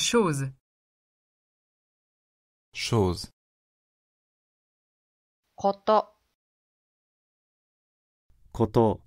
chose chose ことこと